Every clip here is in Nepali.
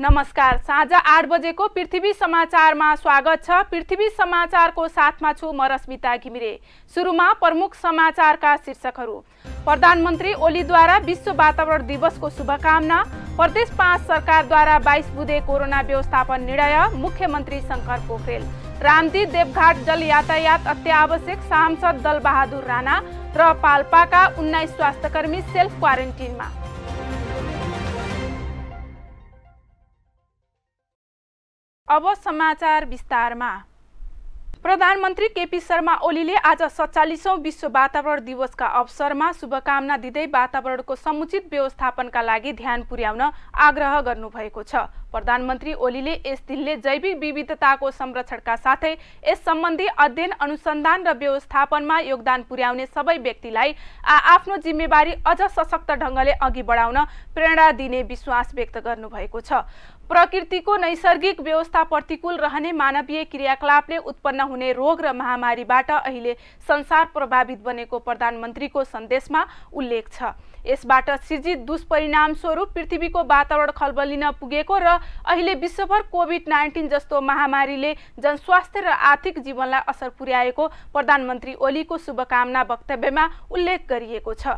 नमस्कार साँझ आठ बजेको पृथ्वी समाचारमा स्वागत छ पृथ्वी समाचारको साथमा छु म रश्मिता घिमिरे सुरुमा प्रमुख समाचारका शीर्षकहरू प्रधानमन्त्री ओलीद्वारा विश्व वातावरण दिवसको शुभकामना प्रदेश पाँच सरकारद्वारा बाइस बुधे कोरोना व्यवस्थापन निर्णय मुख्यमन्त्री शङ्कर पोखरेल रामदी देवघाट जल यातायात अत्यावश्यक सांसद दलबहादुर राणा र पाल्पाका उन्नाइस स्वास्थ्यकर्मी सेल्फ क्वारेन्टिनमा अब समाचार विस्तारमा प्रधानमन्त्री केपी शर्मा ओलीले आज सत्तालिसौँ विश्व वातावरण दिवसका अवसरमा शुभकामना दिँदै वातावरणको समुचित व्यवस्थापनका लागि ध्यान पुर्याउन आग्रह गर्नुभएको छ प्रधानमन्त्री ओलीले यस दिनले जैविक विविधताको संरक्षणका साथै यस सम्बन्धी अध्ययन अनुसन्धान र व्यवस्थापनमा योगदान पुर्याउने सबै व्यक्तिलाई आफ्नो जिम्मेवारी अझ सशक्त ढङ्गले अघि बढाउन प्रेरणा दिने विश्वास व्यक्त गर्नुभएको छ प्रकृतिको नैसर्गिक व्यवस्था प्रतिकूल रहने मानवीय क्रियाकलापले उत्पन्न हुने रोग र महामारीबाट अहिले संसार प्रभावित बनेको प्रधानमन्त्रीको सन्देशमा उल्लेख छ यसबाट सृजित दुष्परिणामस्वरूप पृथ्वीको वातावरण खलबलिन पुगेको र अहिले विश्वभर कोभिड नाइन्टिन जस्तो महामारीले जनस्वास्थ्य र आर्थिक जीवनलाई असर पुर्याएको प्रधानमन्त्री ओलीको शुभकामना वक्तव्यमा उल्लेख गरिएको छ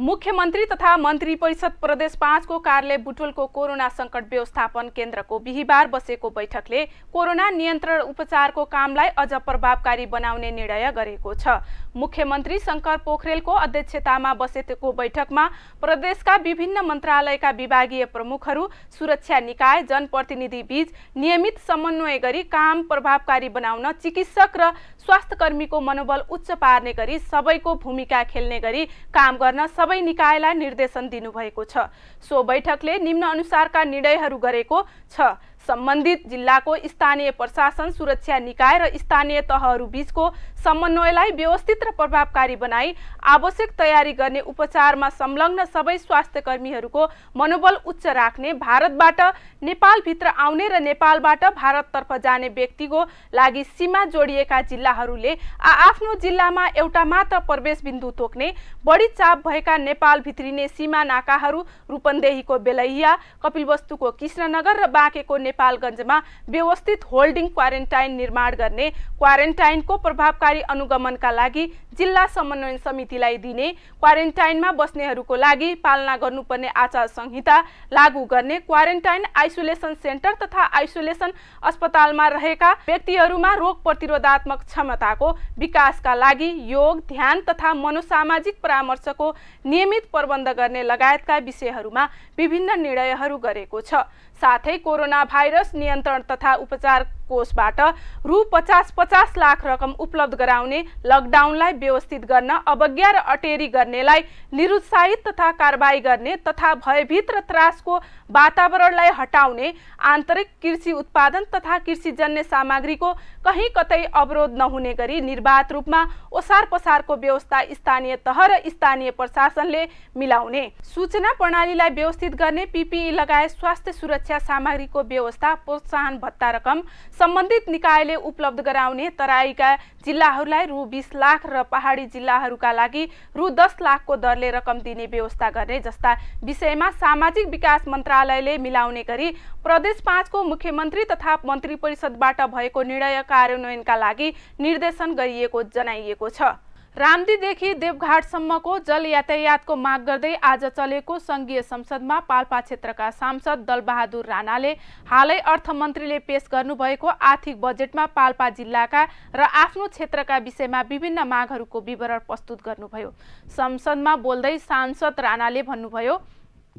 मुख्यमन्त्री तथा मन्त्री परिषद प्रदेश पाँचको कार्यालय बुटुलको कोरोना सङ्कट व्यवस्थापन केन्द्रको बिहिबार बसेको बैठकले कोरोना नियन्त्रण उपचारको कामलाई अझ प्रभावकारी बनाउने निर्णय गरेको छ मुख्यमन्त्री शङ्कर पोखरेलको अध्यक्षतामा बसेको बैठकमा प्रदेशका विभिन्न मन्त्रालयका विभागीय प्रमुखहरू सुरक्षा निकाय जनप्रतिनिधि बीच नियमित समन्वय गरी काम प्रभावकारी बनाउन चिकित्सक र स्वास्थ्यकर्मीको मनोबल उच्च पार्ने गरी सबैको भूमिका खेल्ने गरी काम गर्न सबै निकायलाई निर्देशन दिनुभएको छ सो बैठकले निम्न अनुसारका निर्णयहरू गरेको छ सम्बन्धित जिल्लाको स्थानीय प्रशासन सुरक्षा निकाय र स्थानीय तहहरू बीचको समन्वयलाई व्यवस्थित र प्रभावकारी बनाई आवश्यक तयारी गर्ने उपचारमा संलग्न सबै स्वास्थ्य कर्मीहरूको मनोबल उच्च राख्ने भारतबाट नेपालभित्र आउने र नेपालबाट भारततर्फ जाने व्यक्तिको लागि सीमा जोडिएका जिल्लाहरूले आआफ्नो जिल्लामा एउटा मात्र प्रवेश बिन्दु तोक्ने बढी चाप भएका नेपाल भित्रिने सीमा नाकाहरू रूपन्देहीको बेलैया कपिलवस्तुको कृष्णनगर र बाँकेको नेपालगञ्जमा व्यवस्थित होल्डिङ क्वारेन्टाइन निर्माण गर्ने क्वारेन्टाइनको प्रभावकारी अनुगमनका लागि जिल्ला समन्वय समितिलाई दिने क्वारेन्टाइनमा बस्नेहरूको लागि पालना गर्नुपर्ने आचार संहिता लागू गर्ने क्वारेन्टाइन आइसोलेसन सेन्टर तथा आइसोलेसन अस्पतालमा रहेका व्यक्तिहरूमा रोग प्रतिरोधात्मक क्षमताको विकासका लागि योग ध्यान तथा मनोसामाजिक परामर्शको नियमित प्रबन्ध गर्ने लगायतका विषयहरूमा विभिन्न निर्णयहरू गरेको छ साथै कोरोना भाइरस नियन्त्रण तथा उपचार कोषबाट रु पचास पचास लाख रकम उपलब्ध गराउने लकडाउनलाई व्यवस्थित गर्न अवज्ञा र अटेरी गर्नेलाई निरुत्साहित तथा कारवाही गर्ने तथा भयभीत र त्रासको वातावरणलाई हटाउने आन्तरिक कृषि उत्पादन तथा कृषिजन्य सामग्रीको कहीँ कतै अवरोध नहुने गरी निर्वाध रूपमा ओसार पसारको व्यवस्था स्थानीय तह र स्थानीय प्रशासनले मिलाउने सूचना प्रणालीलाई व्यवस्थित गर्ने पिपिई लगायत स्वास्थ्य सुरक्षा सामग्रीको व्यवस्था प्रोत्साहन भत्ता रकम सम्बन्धित निकायले उपलब्ध गराउने तराईका जिल्लाहरूलाई रु बिस लाख र पहाडी जिल्लाहरूका लागि रु दस लाखको दरले रकम दिने व्यवस्था गर्ने जस्ता विषयमा सामाजिक विकास मन्त्रालयले मिलाउने गरी प्रदेश पाँचको मुख्यमन्त्री तथा मन्त्री परिषदबाट भएको निर्णय कार्यान्वयनका लागि निर्देशन गरिएको जनाइएको छ रामदीदेखि देवघाटसम्मको जल यातायातको माग गर्दै आज चलेको सङ्घीय संसदमा पाल्पा क्षेत्रका सांसद दलबहादुर राणाले हालै अर्थमन्त्रीले पेश गर्नुभएको आर्थिक बजेटमा पाल्पा जिल्लाका र आफ्नो क्षेत्रका विषयमा विभिन्न मागहरूको विवरण प्रस्तुत गर्नुभयो संसदमा बोल्दै सांसद राणाले भन्नुभयो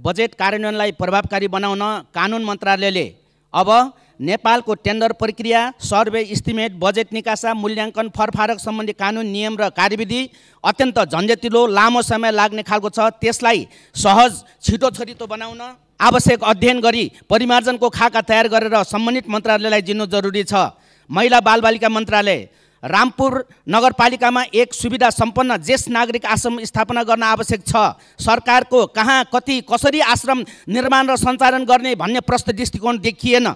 बजेट कार्यान्वयनलाई प्रभावकारी बनाउन कानुन मन्त्रालयले अब नेपालको टेन्डर प्रक्रिया सर्वे इस्टिमेट बजेट निकासा मूल्याङ्कन फरफारक सम्बन्धी कानुन नियम र कार्यविधि अत्यन्त झन्झटिलो लामो समय लाग्ने खालको छ त्यसलाई सहज छिटो छरिटो बनाउन आवश्यक अध्ययन गरी परिमार्जनको खाका तयार गरेर सम्बन्धित मन्त्रालयलाई दिनु जरुरी छ महिला बालबालिका मन्त्रालय रामपुर नगरपालिकामा एक सुविधा सम्पन्न ज्येष्ठ नागरिक आश्रम स्थापना गर्न आवश्यक छ सरकारको कहाँ कति कसरी आश्रम निर्माण र सञ्चालन गर्ने भन्ने प्रश्न दृष्टिकोण देखिएन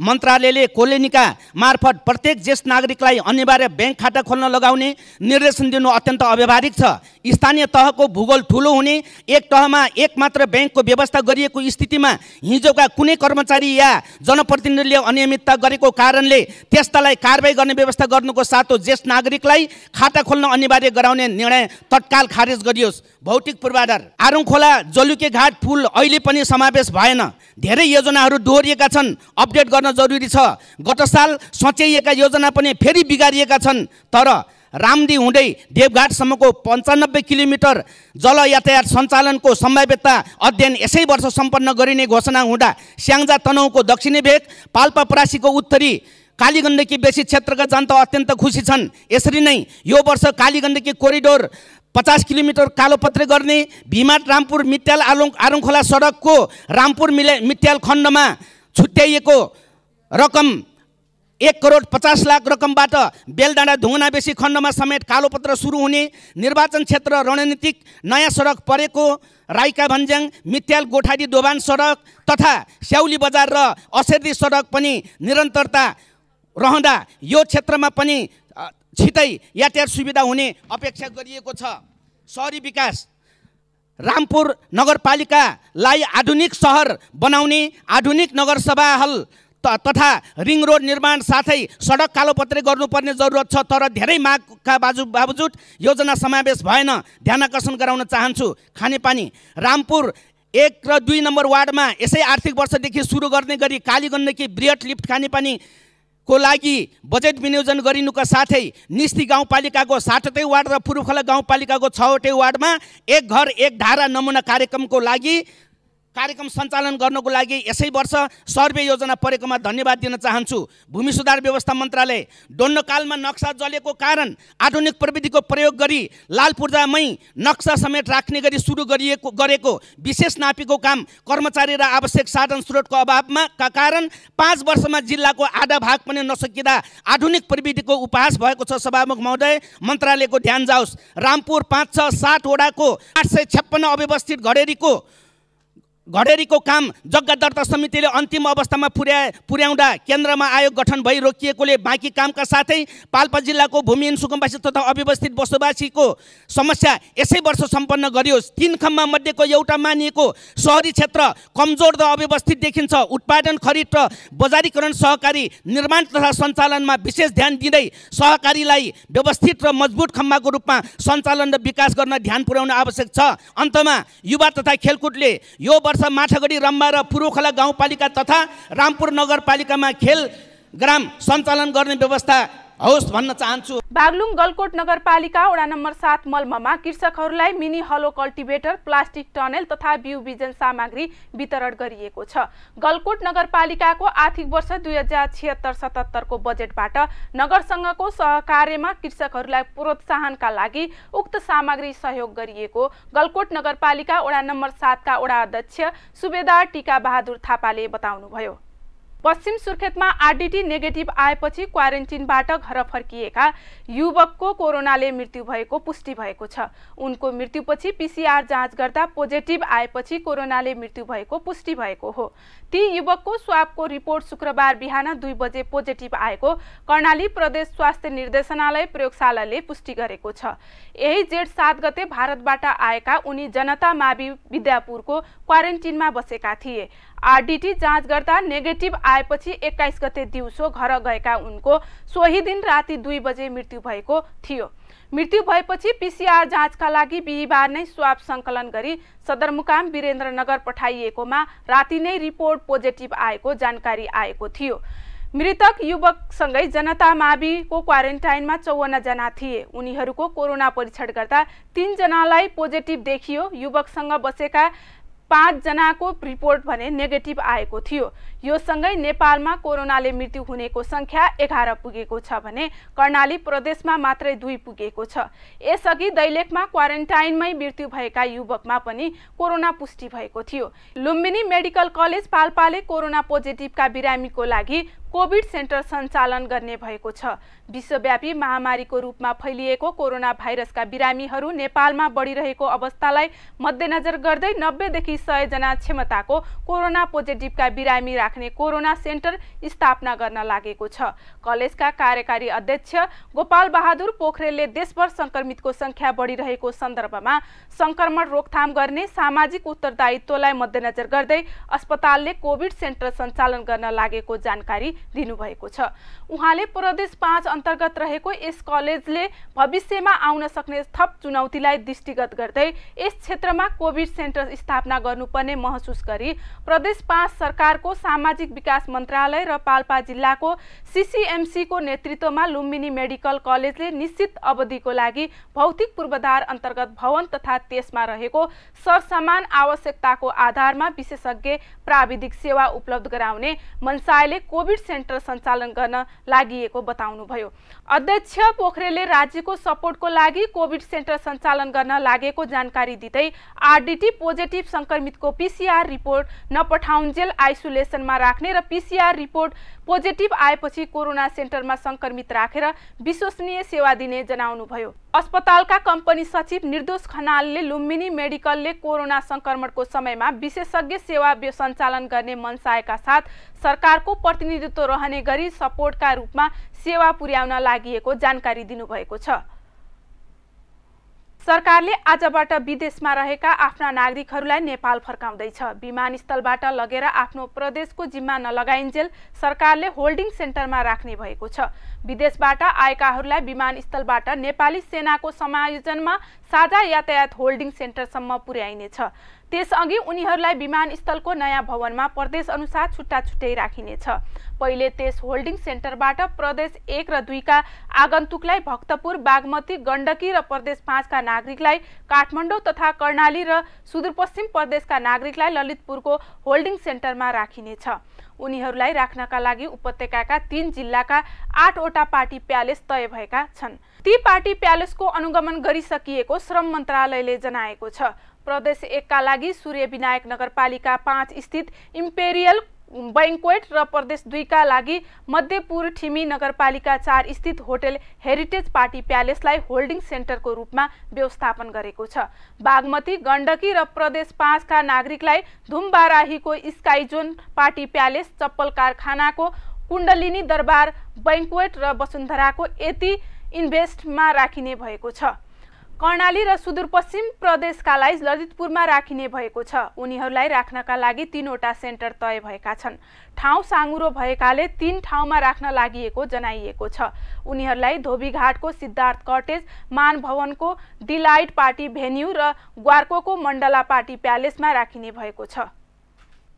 मन्त्रालयले कोलेनिका मार्फत प्रत्येक ज्येष्ठ नागरिकलाई अनिवार्य ब्याङ्क खाता खोल्न लगाउने निर्देशन दिनु अत्यन्त अव्यावहारिक छ स्थानीय तहको भूगोल ठुलो हुने एक तहमा एक मात्र ब्याङ्कको व्यवस्था गरिएको स्थितिमा हिजोका कुनै कर्मचारी या जनप्रतिनिधिले अनियमितता गरेको कारणले त्यस्तालाई कारवाही गर्ने व्यवस्था गर्नुको साथो ज्येष्ठ नागरिकलाई खाता खोल्न अनिवार्य गराउने निर्णय तत्काल खारेज गरियोस् भौतिक पूर्वाधार आरुङ खोला जलुके घाट पुल अहिले पनि समावेश भएन धेरै योजनाहरू दोहोरिएका छन् अपडेट गर्न जरुरी छ गत साल सच्याइएका योजना पनि फेरि बिगारिएका छन् तर रामदी हुँदै देवघाटसम्मको पन्चानब्बे किलोमिटर जल यातायात सञ्चालनको सम्भाव्यता अध्ययन यसै वर्ष सम्पन्न गरिने घोषणा हुँदा स्याङ्जा तनहुको दक्षिणी भेग पाल्पापरासीको उत्तरी कालीगण्डकी बेसी क्षेत्रका जनता अत्यन्त खुसी छन् यसरी नै यो वर्ष कालीगण्डकी कोरिडोर पचास किलोमिटर कालोपत्रे गर्ने भिमाट रामपुर मिट्याल आलुङ आरुङखोला सडकको रामपुर मिले मिट्याल खण्डमा छुट्याइएको रकम एक करोड पचास लाख रकमबाट बेलडाँडा धुङ्ना बेसी खण्डमा समेत कालोपत्र सुरु हुने निर्वाचन क्षेत्र रणनीतिक नयाँ सडक परेको राइका भन्ज्याङ मित्याल गोठाडी दोभान सडक तथा स्याउली बजार र असेर्दी सडक पनि निरन्तरता रहँदा यो क्षेत्रमा पनि छिटै यातायात सुविधा हुने अपेक्षा गरिएको छ सहरी विकास रामपुर नगरपालिकालाई आधुनिक सहर बनाउने आधुनिक नगरसभा हल तथा रिङ रोड निर्माण साथै सडक कालोपत्रे गर्नुपर्ने जरुरत छ तर धेरै मागका बाजु बावजुद योजना समावेश भएन ध्यान आकर्षण गराउन चाहन्छु खानेपानी रामपुर एक र दुई नम्बर वार्डमा यसै आर्थिक वर्षदेखि सुरु गर्ने गरी कालीगण्डकी बृहत लिफ्ट खानेपानी को लागि बजेट विनियोजन गरिनुका साथै निस्ती गाउँपालिकाको साठवटै वार्ड र पूर्वखला गाउँपालिकाको छवटै वार्डमा एक घर एक धारा नमुना कार्यक्रमको लागि कार्यक्रम सञ्चालन गर्नको लागि यसै वर्ष सर्वे योजना परेकोमा धन्यवाद दिन चाहन्छु भूमि सुधार व्यवस्था मन्त्रालय डोन्नोकालमा नक्सा जलेको कारण आधुनिक प्रविधिको प्रयोग गरी लाल नक्सा समेत राख्ने गरी सुरु गरिएको गरेको विशेष नापीको काम कर्मचारी र आवश्यक साधन स्रोतको अभावमा का कारण पाँच वर्षमा जिल्लाको आधा भाग पनि नसकिँदा आधुनिक प्रविधिको उपहास भएको छ सभामुख महोदय मन्त्रालयको ध्यान जाओस् रामपुर पाँच छ सातवटाको आठ सय छप्पन्न अव्यवस्थित घडेरीको घडेरीको काम जग्गा दर्ता समितिले अन्तिम अवस्थामा पुर्या पुर्याउँदा केन्द्रमा आयोग गठन भई रोकिएकोले बाँकी कामका साथै पाल्पा जिल्लाको भूमिहीन सुकुम्बासी तथा अव्यवस्थित बसोबासीको समस्या यसै वर्ष सम्पन्न गरियोस् तिन खम्बा मध्येको एउटा मानिएको सहरी क्षेत्र कमजोर र अव्यवस्थित देखिन्छ उत्पादन खरिद र बजारीकरण सहकारी निर्माण तथा सञ्चालनमा विशेष ध्यान दिँदै सहकारीलाई व्यवस्थित र मजबुत खम्बाको रूपमा सञ्चालन र विकास गर्न ध्यान पुर्याउन आवश्यक छ अन्तमा युवा तथा खेलकुदले यो वर्ष तथा माछागढी रम्बा र पुरोखला गाउँपालिका तथा रामपुर नगरपालिकामा खेल ग्राम सञ्चालन गर्ने व्यवस्था हवस् भन्न चाहन्छु बागलुङ गलकोट नगरपालिका वडा नम्बर सात मल्ममा कृषकहरूलाई मिनी हलो कल्टिभेटर प्लास्टिक टनेल तथा बिउ बिजन सामग्री वितरण गरिएको छ गलकोट नगरपालिकाको आर्थिक वर्ष दुई हजार छिहत्तर सतहत्तरको बजेटबाट नगरसँगको सहकार्यमा कृषकहरूलाई प्रोत्साहनका लागि उक्त सामग्री सहयोग गरिएको गलकोट नगरपालिका वडा नम्बर सातका वडा अध्यक्ष सुबेदार टिका बहादुर थापाले बताउनुभयो पश्चिम सुर्खेतमा आरडिटी नेगेटिभ आएपछि क्वारेन्टिनबाट घर फर्किएका युवकको कोरोनाले मृत्यु भएको पुष्टि भएको छ उनको मृत्युपछि पिसिआर जाँच गर्दा पोजिटिभ आएपछि कोरोनाले मृत्यु भएको पुष्टि भएको हो ती युवकको स्वाबको रिपोर्ट शुक्रबार बिहान दुई बजे पोजिटिभ आएको कर्णाली प्रदेश स्वास्थ्य निर्देशनालय प्रयोगशालाले पुष्टि गरेको छ यही जेठ सात गते भारतबाट आएका उनी जनता मावि विद्यापुरको क्वारेन्टिनमा बसेका थिए आरडिटी जाँच गर्दा नेगेटिभ आएपछि एक्काइस गते दिउँसो घर गएका उनको सोही दिन राति दुई बजे मृत्यु भएको थियो मृत्यु भएपछि पिसिआर जाँचका लागि बिहिबार नै स्वाब सङ्कलन गरी सदरमुकाम वीरेन्द्रनगर पठाइएकोमा राति नै रिपोर्ट पोजिटिभ आएको जानकारी आएको थियो मृतक युवकसँगै जनता माविको क्वारेन्टाइनमा चौवन्नजना थिए उनीहरूको कोरोना परीक्षण गर्दा तिनजनालाई पोजिटिभ देखियो युवकसँग बसेका पाँचजनाको रिपोर्ट भने नेगेटिभ आएको थियो यो सँगै नेपालमा कोरोनाले मृत्यु हुनेको सङ्ख्या एघार पुगेको छ भने कर्णाली प्रदेशमा मात्रै दुई पुगेको छ यसअघि दैलेखमा क्वारेन्टाइनमै मृत्यु भएका युवकमा पनि कोरोना पुष्टि भएको थियो लुम्बिनी मेडिकल कलेज पाल्पाले कोरोना पोजिटिभका बिरामीको लागि कोभिड सेन्टर सञ्चालन गर्ने भएको छ विश्वव्यापी महामारीको रूपमा फैलिएको कोरोना भाइरसका बिरामीहरू नेपालमा बढिरहेको अवस्थालाई मध्यनजर गर्दै नब्बेदेखि सयजना क्षमताको कोरोना पोजिटिभका बिरामी राख्ने कोरोना सेन्टर स्थापना गर्न लागेको छ कलेजका कार्यकारी अध्यक्ष गोपाल बहादुर पोखरेलले देशभर सङ्क्रमितको सङ्ख्या बढिरहेको सन्दर्भमा सङ्क्रमण रोकथाम गर्ने सामाजिक उत्तरदायित्वलाई मध्यनजर गर्दै अस्पतालले कोभिड सेन्टर सञ्चालन गर्न लागेको जानकारी दिनुभएको छ उहाँले प्रदेश पाँच अन्तर्गत रहेको यस कलेजले भविष्यमा आउन सक्ने थप चुनौतीलाई दृष्टिगत गर्दै यस क्षेत्रमा कोभिड सेन्टर स्थापना गर्नुपर्ने महसुस गरी प्रदेश पाँच सरकारको सामाजिक विकास मन्त्रालय र पाल्पा जिल्लाको सिसिएमसीको नेतृत्वमा लुम्बिनी मेडिकल कलेजले निश्चित अवधिको लागि भौतिक पूर्वाधार अन्तर्गत भवन तथा त्यसमा रहेको सरसमान आवश्यकताको आधारमा विशेषज्ञ प्राविधिक सेवा उपलब्ध गराउने मनसायले कोभिड सेन्टर सञ्चालन गर्न लागि बताउनुभयो अध्यक्ष पोखरेलले राज्यको सपोर्टको लागि कोभिड सेन्टर सञ्चालन गर्न लागेको जानकारी दिँदै आरडिटी पोजिटिभ सङ्क्रमितको पिसिआर रिपोर्ट नपठाउन्जेल आइसोलेसनमा राख्ने र पिसिआर रिपोर्ट पोजिटिभ आएपछि कोरोना सेन्टरमा सङ्क्रमित राखेर विश्वसनीय सेवा दिने जनाउनुभयो अस्पतालका कम्पनी सचिव निर्दोष खनालले लुम्बिनी मेडिकलले कोरोना सङ्क्रमणको समयमा विशेषज्ञ सेवा सञ्चालन गर्ने मनसाएका साथ सरकारको प्रतिनिधित्व रहने गरी सपोर्टका रूपमा सेवा पुर्याउन लागि जानकारी दिनुभएको छ सरकारले आजबाट विदेशमा रहेका आफ्ना नागरिकहरूलाई नेपाल फर्काउँदैछ विमानस्थलबाट लगेर आफ्नो प्रदेशको जिम्मा नलगाइन्जेल सरकारले होल्डिङ सेन्टरमा राख्ने भएको छ विदेशबाट आएकाहरूलाई विमानस्थलबाट नेपाली सेनाको समायोजनमा साझा यातायात होल्डिङ सेन्टरसम्म पुर्याइनेछ त्यसअघि उनीहरूलाई विमानस्थलको नयाँ भवनमा प्रदेश अनुसार छुट्टा छुट्टै राखिनेछ पहिले त्यस होल्डिङ सेन्टरबाट प्रदेश एक र दुईका आगन्तुकलाई भक्तपुर बागमती गण्डकी र प्रदेश पाँचका नागरिकलाई काठमाडौँ तथा कर्णाली र सुदूरपश्चिम प्रदेशका नागरिकलाई ललितपुरको होल्डिङ सेन्टरमा राखिनेछ उनीहरूलाई राख्नका लागि उपत्यकाका तीन जिल्लाका आठवटा पार्टी प्यालेस तय भएका छन् ती पार्टी प्यालेसको अनुगमन गरिसकिएको श्रम मन्त्रालयले जनाएको छ प्रदेश एकका लागि सूर्य विनायक नगरपालिका पाँच स्थित इम्पेरियल बैङ्क्वेट र प्रदेश दुईका लागि मध्यपुर ठिमी नगरपालिका चार स्थित होटेल हेरिटेज पार्टी प्यालेसलाई होल्डिङ सेन्टरको रूपमा व्यवस्थापन गरेको छ बागमती गण्डकी र प्रदेश पाँचका नागरिकलाई धुमबाराहीको स्काई जोन पार्टी प्यालेस चप्पल कारखानाको कुण्डलिनी दरबार बैङ्क्वेट र वसुन्धराको यति इन्भेस्टमा राखिने भएको छ कर्णाली र सुदूरपश्चिम प्रदेशका लागि ललितपुरमा राखिने भएको छ उनीहरूलाई राख्नका लागि तिनवटा सेन्टर तय भएका छन् ठाउँ साँगुरो भएकाले तीन ठाउँमा राख्न लागि जनाइएको छ उनीहरूलाई धोबीघाटको सिद्धार्थ कटेज मान भवनको डिलाइट पार्टी भेन्यू र ग्वार्को मण्डला पार्टी प्यालेसमा राखिने भएको छ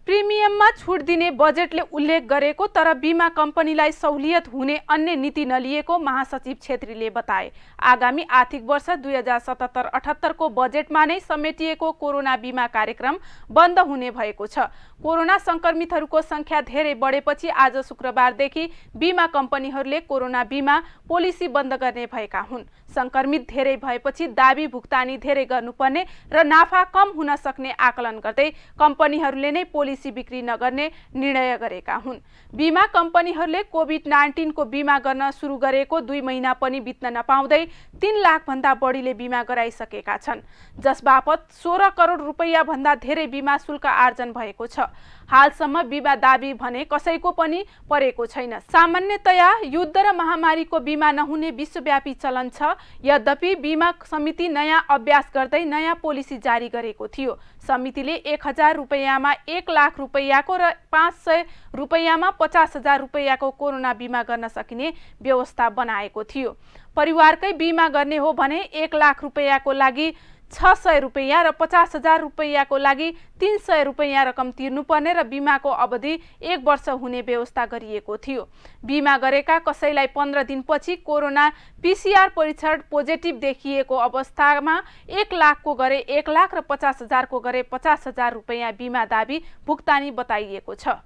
प्रिमियममा छुट दिने बजेटले उल्लेख गरेको तर बिमा कम्पनीलाई सहुलियत हुने अन्य नीति नलिएको महासचिव छेत्रीले बताए आगामी आर्थिक वर्ष दुई हजार सतहत्तर अठहत्तरको बजेटमा नै समेटिएको कोरोना बिमा कार्यक्रम बन्द हुने भएको छ कोरोना सङ्क्रमितहरूको सङ्ख्या धेरै बढेपछि आज शुक्रबारदेखि बिमा कम्पनीहरूले कोरोना बिमा पोलिसी बन्द गर्ने भएका हुन् सङ्क्रमित धेरै भएपछि दाबी भुक्तानी धेरै गर्नुपर्ने र नाफा कम हुन सक्ने आकलन गर्दै कम्पनीहरूले नै पोलिसी बिक्री नगर्ने निर्णय गरेका हुन् बिमा कम्पनीहरूले कोभिड नाइन्टिनको बिमा गर्न सुरु गरेको दुई महिना पनि बित्न नपाउँदै तिन लाखभन्दा बढीले बिमा गराइसकेका छन् जसबापत सोह्र करोड रुपियाँभन्दा धेरै बिमा शुल्क आर्जन भएको छ हालसम्म बिमा दाबी भने कसैको पनि परेको छैन सामान्यतया युद्ध र महामारीको बिमा नहुने विश्वव्यापी चलन छ यद्यपि बिमा समिति नयाँ अभ्यास गर्दै नयाँ पोलिसी जारी गरेको थियो समितिले एक हजार रुपियाँमा एक लाख रुपियाँको र पाँच सय रुपियाँमा पचास हजार रुपियाँको कोरोना बिमा गर्न सकिने व्यवस्था बनाएको थियो परिवारकै बिमा गर्ने हो भने एक लाख रुपियाँको लागि छ सय रुपियाँ र पचास हजार रुपियाँको लागि तिन सय रुपियाँ रकम तिर्नुपर्ने र बिमाको अवधि एक वर्ष हुने व्यवस्था गरिएको थियो बिमा गरेका कसैलाई पन्ध्र दिनपछि कोरोना पिसिआर परीक्षण पोजिटिभ देखिएको अवस्थामा एक लाखको गरे एक लाख र पचास हजारको गरे पचास हजार रुपियाँ बिमा दाबी भुक्तानी बताइएको छ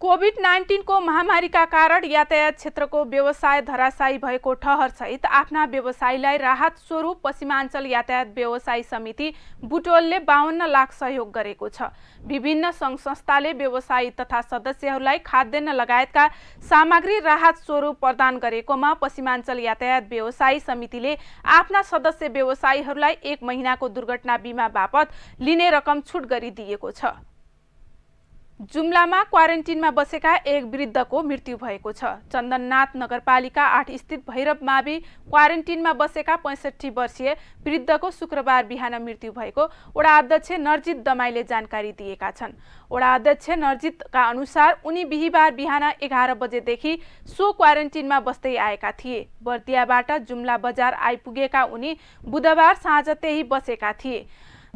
कोभिड नाइन्टिनको महामारीका कारण यातायात क्षेत्रको व्यवसाय धराशायी भएको ठहर सहित आफ्ना व्यवसायीलाई राहत स्वरूप पश्चिमाञ्चल यातायात व्यवसाय समिति बुटोलले बाहन्न लाख सहयोग गरेको छ विभिन्न सङ्घ संस्थाले व्यवसायी तथा सदस्यहरूलाई खाद्यान्न लगायतका सामग्री राहत स्वरूप प्रदान गरेकोमा पश्चिमाञ्चल यातायात व्यवसाय समितिले आफ्ना सदस्य व्यवसायीहरूलाई एक महिनाको दुर्घटना बिमा बापत लिने रकम छुट गरिदिएको छ जुम्लामा क्वारेन्टिनमा बसेका एक वृद्धको मृत्यु भएको छ चन्दननाथ नगरपालिका आठ स्थित भैरव मावि क्वारेन्टिनमा बसेका पैँसठी वर्षीय वृद्धको शुक्रबार बिहान मृत्यु भएको वडा अध्यक्ष नरजित दमाईले जानकारी दिएका छन् वडा अध्यक्ष नरजितका अनुसार उनी बिहिबार बिहान एघार बजेदेखि सो क्वारेन्टिनमा बस्दै आएका थिए बर्दियाबाट जुम्ला बजार आइपुगेका उनी बुधबार साँझ त्यही बसेका थिए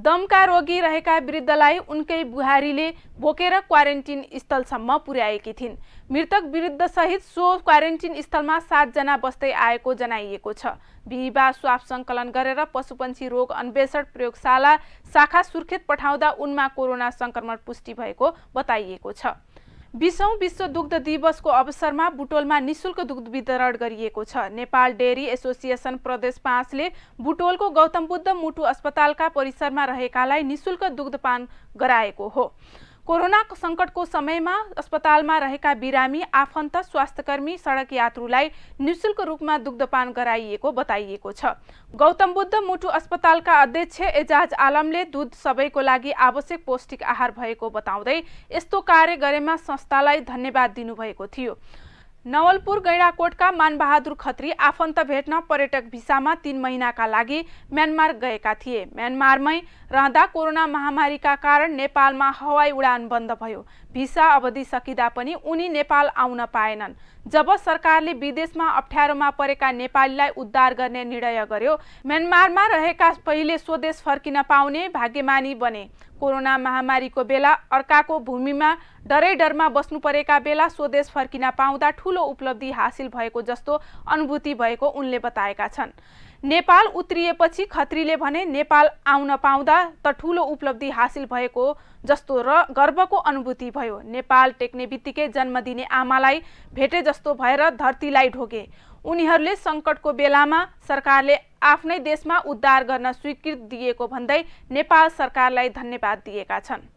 दमका रोगी रहेका वृद्धलाई उनकै बुहारीले बोकेर क्वारेन्टिन स्थलसम्म पुर्याएकी थिइन् मृतक सहित सो क्वारेन्टिन स्थलमा सातजना बस्दै आएको जनाइएको छ बिहिबार स्वाप सङ्कलन गरेर पशुपन्छी रोग अन्वेषण प्रयोगशाला शाखा सुर्खेत पठाउँदा उनमा कोरोना सङ्क्रमण पुष्टि भएको बताइएको छ बिसौँ विश्व दुग्ध दिवसको अवसरमा बुटोलमा निशुल्क दुग्ध वितरण गरिएको छ नेपाल डेरी एसोसिएसन प्रदेश पाँचले बुटोलको गौतम बुद्ध मुटु अस्पतालका परिसरमा रहेकालाई निशुल्क दुग्धपान गराएको हो कोरोना सङ्कटको समयमा अस्पतालमा रहेका बिरामी आफन्त स्वास्थ्यकर्मी सडक यात्रुलाई निशुल्क रूपमा दुग्धपान गराइएको बताइएको छ गौतम बुद्ध मुटु अस्पतालका अध्यक्ष एजाज आलमले दुध सबैको लागि आवश्यक पौष्टिक आहार भएको बताउँदै यस्तो कार्य गरेमा संस्थालाई धन्यवाद दिनुभएको थियो नवलपुर गैँडाकोटका मानबहादुर खत्री आफन्त भेट्न पर्यटक भिसामा तीन महिनाका लागि म्यानमार गएका थिए म्यानमारमै रहँदा कोरोना महामारीका कारण नेपालमा हवाई उडान बन्द भयो भिसा अवधि सकिँदा पनि उनी नेपाल आउन पाएनन् जब सरकारले विदेशमा अप्ठ्यारोमा परेका नेपालीलाई उद्धार गर्ने निर्णय गर्यो म्यानमारमा रहेका पहिले स्वदेश फर्किन पाउने भाग्यमानी बने कोरोना महामारीको बेला अर्काको भूमिमा डरै डरमा बस्नु परेका बेला स्वदेश फर्किन पाउँदा ठुलो उपलब्धि हासिल भएको जस्तो अनुभूति भएको उनले बताएका छन् नेपाल उत्रिएपछि खत्रीले भने नेपाल आउन पाउँदा त ठुलो उपलब्धि हासिल भएको जस्तो र गर्वको अनुभूति भयो नेपाल टेक्ने बित्तिकै जन्म दिने आमालाई भेटे जस्तो भएर धरतीलाई ढोगे उनीहरूले सङ्कटको बेलामा सरकारले आफ्नै देशमा उद्धार गर्न स्वीकृत दिएको भन्दै नेपाल सरकारलाई धन्यवाद दिएका छन्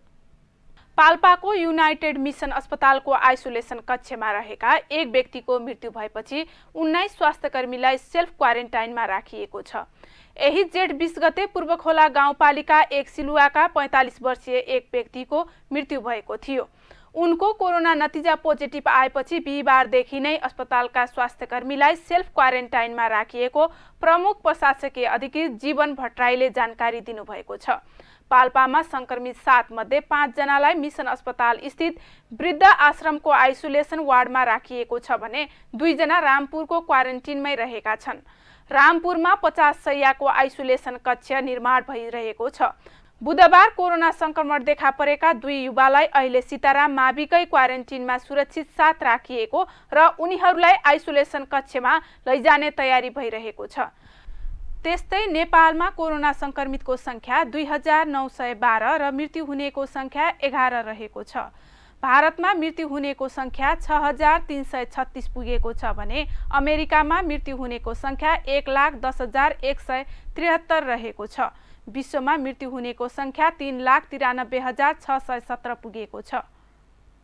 पाल्पाको युनाइटेड मिसन अस्पतालको आइसोलेसन कक्षमा रहेका एक व्यक्तिको मृत्यु भएपछि उन्नाइस स्वास्थ्यकर्मीलाई सेल्फ क्वारेन्टाइनमा राखिएको छ यही जेठ बिस गते पूर्वखोला गाउँपालिका एक सिलुवाका पैँतालिस वर्षीय एक व्यक्तिको मृत्यु भएको थियो उनको कोरोना नतिजा पोजिटिभ आएपछि बिहिबारदेखि नै अस्पतालका स्वास्थ्यकर्मीलाई सेल्फ क्वारेन्टाइनमा राखिएको प्रमुख प्रशासकीय अधिकृत जीवन भट्टराईले जानकारी दिनुभएको छ पाल्पामा संक्रमित सात मध्ये पाँचजनालाई मिसन अस्पताल स्थित वृद्ध आश्रमको आइसोलेसन वार्डमा राखिएको छ भने दुईजना रामपुरको क्वारेन्टिनमै रहेका छन् रामपुरमा पचास सयको आइसोलेसन कक्ष निर्माण भइरहेको छ बुधबार कोरोना संक्रमण देखा परेका दुई युवालाई अहिले सीताराम माविकै क्वारेन्टिनमा सुरक्षित साथ राखिएको र उनीहरूलाई आइसोलेसन कक्षमा लैजाने तयारी भइरहेको छ त्यस्तै नेपालमा कोरोना सङ्क्रमितको सङ्ख्या दुई हजार नौ सय बाह्र र मृत्यु हुनेको सङ्ख्या एघार रहेको छ भारतमा मृत्यु हुनेको सङ्ख्या छ हजार तिन सय छत्तिस पुगेको छ भने अमेरिकामा मृत्यु हुनेको सङ्ख्या एक लाख दस हजार एक सय त्रिहत्तर रहेको छ विश्वमा मृत्यु हुनेको सङ्ख्या तिन लाख तिरानब्बे हजार छ सय सत्र पुगेको छ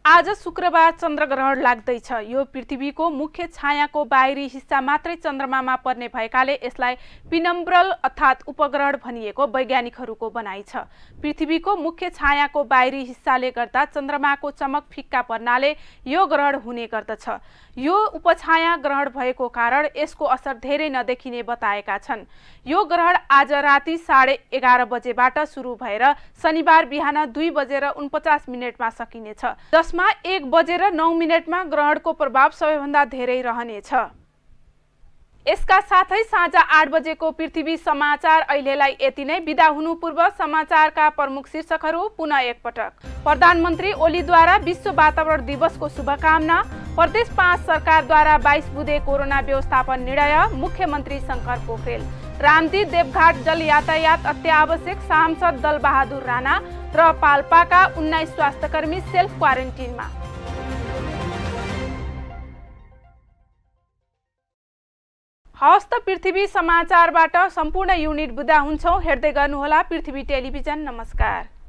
आज शुक्रबार चन्द्रग्रहण लाग्दैछ यो पृथ्वीको मुख्य छायाको बाहिरी हिस्सा मात्रै चन्द्रमामा पर्ने भएकाले यसलाई पिनम्ब्रल अर्थात् उपग्रहण भनिएको वैज्ञानिकहरूको बनाइ छ पृथ्वीको मुख्य छायाको बाहिरी हिस्साले गर्दा चन्द्रमाको चमक फिक्का पर्नाले यो ग्रहण हुने गर्दछ यो उपछाया ग्रहण भएको कारण यसको असर धेरै नदेखिने बताएका छन् यो ग्रहण आज राति साढे एघार बजेबाट सुरु भएर शनिबार बिहान दुई बजेर उनपचास मिनटमा सकिनेछ आकाशमा एक बजेर नौ मिनटमा ग्रहणको प्रभाव सबैभन्दा धेरै रहनेछ यसका साथै साँझ आठ बजेको पृथ्वी समाचार अहिलेलाई यति नै विदा हुनु पूर्व समाचारका प्रमुख शीर्षकहरू पुनः एकपटक प्रधानमन्त्री ओलीद्वारा विश्व वातावरण दिवसको शुभकामना प्रदेश पाँच सरकारद्वारा बाइस बुधे कोरोना व्यवस्थापन निर्णय मुख्यमन्त्री शङ्कर पोखरेल रामदी देवघाट जल यातायात अत्यावश्यक सांसद दलबहादुर राणा र पाल्पाका उन्नाइस स्वास्थ्यकर्मी सेल्फ क्वारेन्टिनमा हवस् पृथ्वी समाचारबाट सम्पूर्ण युनिट बुझा हुन्छौँ हेर्दै गर्नुहोला पृथ्वी टेलिभिजन नमस्कार